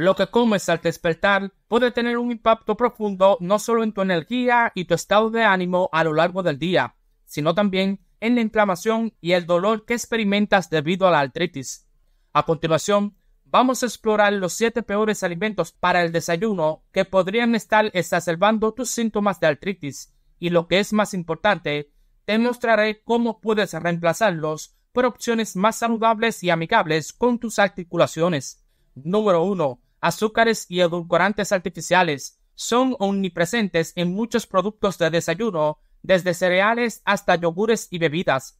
lo que comes al despertar puede tener un impacto profundo no solo en tu energía y tu estado de ánimo a lo largo del día, sino también en la inflamación y el dolor que experimentas debido a la artritis. A continuación, vamos a explorar los 7 peores alimentos para el desayuno que podrían estar exacerbando tus síntomas de artritis y lo que es más importante, te mostraré cómo puedes reemplazarlos por opciones más saludables y amigables con tus articulaciones. Número 1 azúcares y edulcorantes artificiales son omnipresentes en muchos productos de desayuno, desde cereales hasta yogures y bebidas.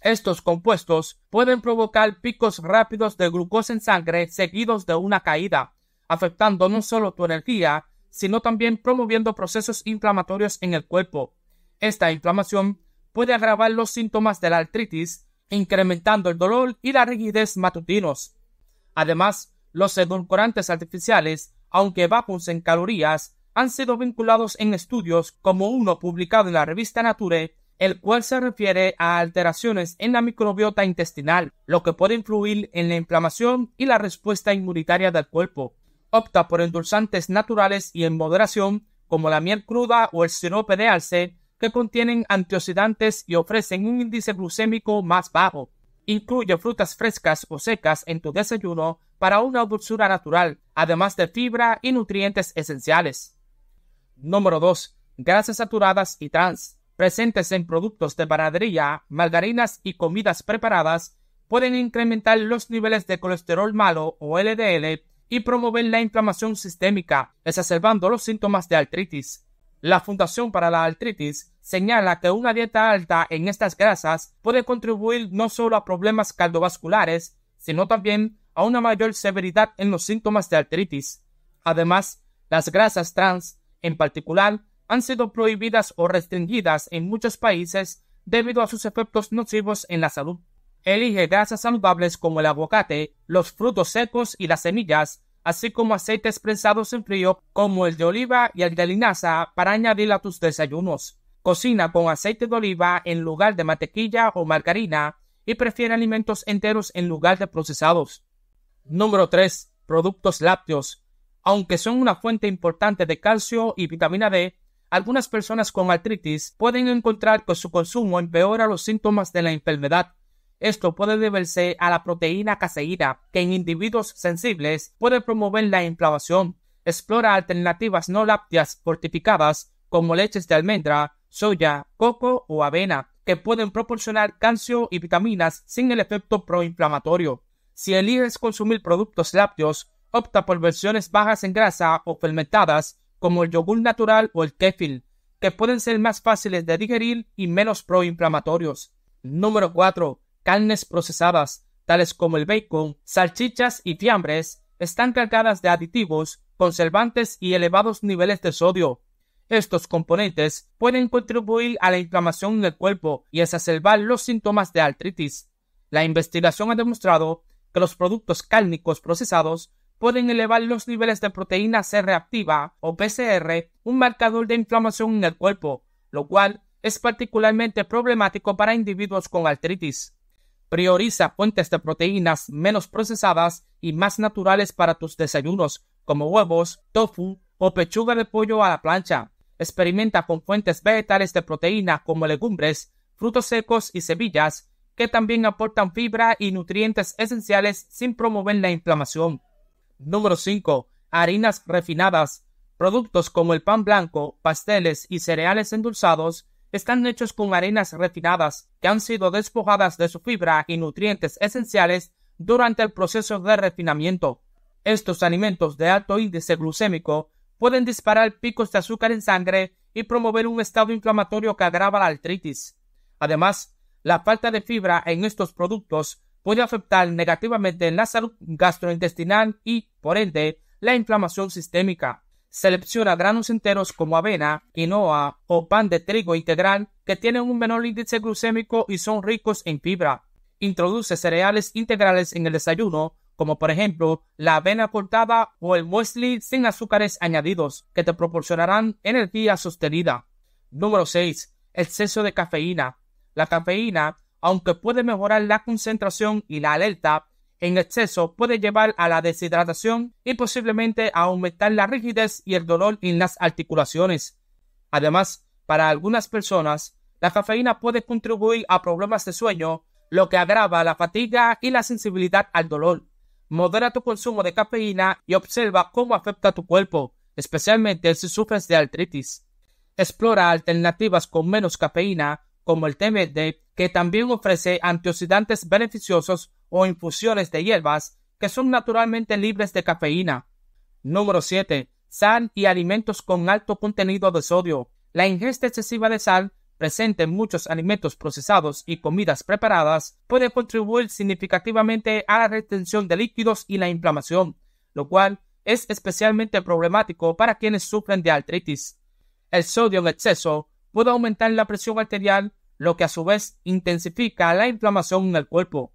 Estos compuestos pueden provocar picos rápidos de glucosa en sangre seguidos de una caída, afectando no solo tu energía, sino también promoviendo procesos inflamatorios en el cuerpo. Esta inflamación puede agravar los síntomas de la artritis, incrementando el dolor y la rigidez matutinos. Además, los edulcorantes artificiales, aunque bajos en calorías, han sido vinculados en estudios como uno publicado en la revista Nature, el cual se refiere a alteraciones en la microbiota intestinal, lo que puede influir en la inflamación y la respuesta inmunitaria del cuerpo. Opta por endulzantes naturales y en moderación, como la miel cruda o el sirope de alce, que contienen antioxidantes y ofrecen un índice glucémico más bajo. Incluye frutas frescas o secas en tu desayuno para una dulzura natural, además de fibra y nutrientes esenciales. Número 2. Grasas saturadas y trans, presentes en productos de panadería, margarinas y comidas preparadas, pueden incrementar los niveles de colesterol malo o LDL y promover la inflamación sistémica, exacerbando los síntomas de artritis, la Fundación para la Artritis señala que una dieta alta en estas grasas puede contribuir no solo a problemas cardiovasculares, sino también a una mayor severidad en los síntomas de artritis. Además, las grasas trans, en particular, han sido prohibidas o restringidas en muchos países debido a sus efectos nocivos en la salud. Elige grasas saludables como el aguacate, los frutos secos y las semillas así como aceites prensados en frío como el de oliva y el de linaza para añadir a tus desayunos. Cocina con aceite de oliva en lugar de mantequilla o margarina y prefiere alimentos enteros en lugar de procesados. Número 3. Productos lácteos. Aunque son una fuente importante de calcio y vitamina D, algunas personas con artritis pueden encontrar que su consumo empeora los síntomas de la enfermedad. Esto puede deberse a la proteína caseína, que en individuos sensibles puede promover la inflamación. Explora alternativas no lácteas fortificadas como leches de almendra, soya, coco o avena, que pueden proporcionar calcio y vitaminas sin el efecto proinflamatorio. Si eliges consumir productos lácteos, opta por versiones bajas en grasa o fermentadas, como el yogur natural o el kéfir, que pueden ser más fáciles de digerir y menos proinflamatorios. Número 4 carnes procesadas, tales como el bacon, salchichas y fiambres, están cargadas de aditivos, conservantes y elevados niveles de sodio. Estos componentes pueden contribuir a la inflamación en el cuerpo y exacerbar los síntomas de artritis. La investigación ha demostrado que los productos cárnicos procesados pueden elevar los niveles de proteína C reactiva o PCR, un marcador de inflamación en el cuerpo, lo cual es particularmente problemático para individuos con artritis. Prioriza fuentes de proteínas menos procesadas y más naturales para tus desayunos, como huevos, tofu o pechuga de pollo a la plancha. Experimenta con fuentes vegetales de proteína como legumbres, frutos secos y semillas, que también aportan fibra y nutrientes esenciales sin promover la inflamación. Número 5. Harinas refinadas. Productos como el pan blanco, pasteles y cereales endulzados están hechos con harinas refinadas que han sido despojadas de su fibra y nutrientes esenciales durante el proceso de refinamiento. Estos alimentos de alto índice glucémico pueden disparar picos de azúcar en sangre y promover un estado inflamatorio que agrava la artritis. Además, la falta de fibra en estos productos puede afectar negativamente la salud gastrointestinal y, por ende, la inflamación sistémica. Selecciona granos enteros como avena, quinoa o pan de trigo integral que tienen un menor índice glucémico y son ricos en fibra. Introduce cereales integrales en el desayuno, como por ejemplo la avena cortada o el muesli sin azúcares añadidos, que te proporcionarán energía sostenida. Número 6. Exceso de cafeína. La cafeína, aunque puede mejorar la concentración y la alerta, en exceso puede llevar a la deshidratación y posiblemente a aumentar la rigidez y el dolor en las articulaciones. Además, para algunas personas, la cafeína puede contribuir a problemas de sueño, lo que agrava la fatiga y la sensibilidad al dolor. Modera tu consumo de cafeína y observa cómo afecta a tu cuerpo, especialmente si sufres de artritis. Explora alternativas con menos cafeína como el TMD, que también ofrece antioxidantes beneficiosos o infusiones de hierbas que son naturalmente libres de cafeína. Número 7. Sal y alimentos con alto contenido de sodio. La ingesta excesiva de sal presente en muchos alimentos procesados y comidas preparadas puede contribuir significativamente a la retención de líquidos y la inflamación, lo cual es especialmente problemático para quienes sufren de artritis. El sodio en exceso puede aumentar la presión arterial, lo que a su vez intensifica la inflamación en el cuerpo.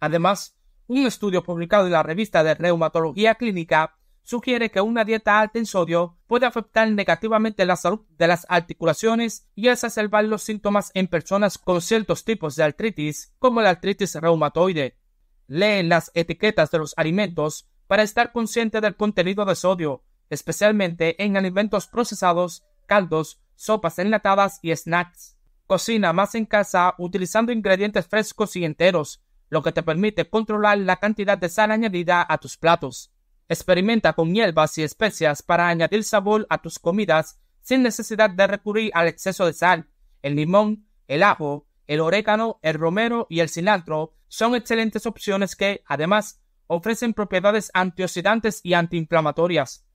Además, un estudio publicado en la revista de Reumatología Clínica sugiere que una dieta alta en sodio puede afectar negativamente la salud de las articulaciones y exacerbar los síntomas en personas con ciertos tipos de artritis, como la artritis reumatoide. Leen las etiquetas de los alimentos para estar consciente del contenido de sodio, especialmente en alimentos procesados caldos, sopas enlatadas y snacks. Cocina más en casa utilizando ingredientes frescos y enteros, lo que te permite controlar la cantidad de sal añadida a tus platos. Experimenta con hierbas y especias para añadir sabor a tus comidas sin necesidad de recurrir al exceso de sal. El limón, el ajo, el orégano, el romero y el cilantro son excelentes opciones que, además, ofrecen propiedades antioxidantes y antiinflamatorias.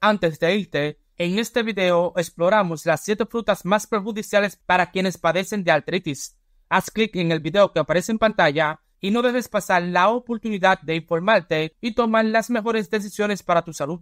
Antes de irte, en este video exploramos las 7 frutas más perjudiciales para quienes padecen de artritis. Haz clic en el video que aparece en pantalla y no debes pasar la oportunidad de informarte y tomar las mejores decisiones para tu salud.